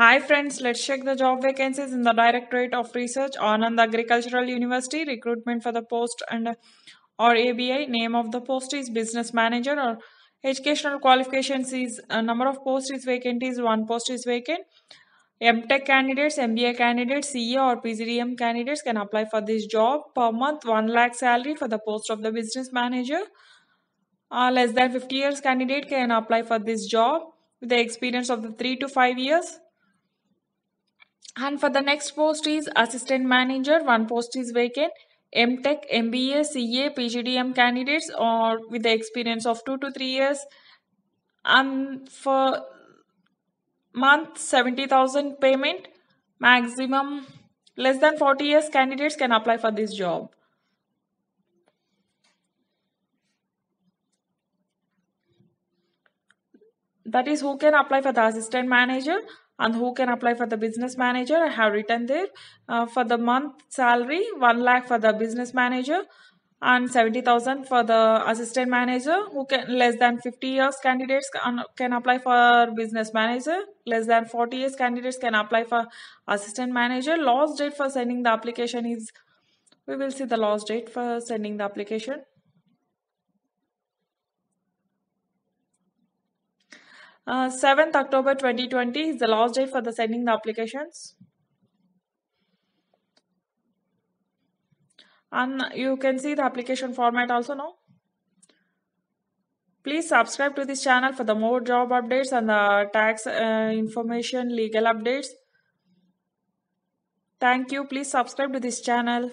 Hi friends, let's check the job vacancies in the Directorate of Research Anand Agricultural University. Recruitment for the post and or ABI. Name of the post is business manager or educational qualifications is a uh, number of post is vacant is one post is vacant. MTech candidates, MBA candidates, CEO or PGDM candidates can apply for this job per month. One lakh salary for the post of the business manager. Uh, less than 50 years candidate can apply for this job with the experience of the three to five years. And for the next post is assistant manager. One post is vacant. MTech, MBA, CA, PGDM candidates or with the experience of two to three years. And for month 70,000 payment maximum less than 40 years candidates can apply for this job. That is who can apply for the assistant manager and who can apply for the business manager i have written there uh, for the month salary 1 lakh for the business manager and 70000 for the assistant manager who can less than 50 years candidates can, uh, can apply for business manager less than 40 years candidates can apply for assistant manager last date for sending the application is we will see the last date for sending the application 7th uh, October 2020 is the last day for the sending the applications. And you can see the application format also now. Please subscribe to this channel for the more job updates and the tax uh, information, legal updates. Thank you. Please subscribe to this channel.